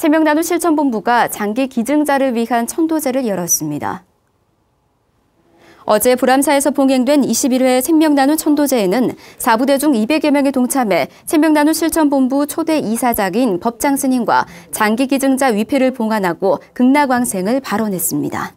세명나눔 실천본부가 장기 기증자를 위한 천도제를 열었습니다. 어제 보람사에서 봉행된 21회 생명나눔 천도제에는 4부대 중 200여 명이 동참해 생명나눔 실천본부 초대 이사장인 법장 스님과 장기 기증자 위패를 봉안하고 극락왕생을 발언했습니다.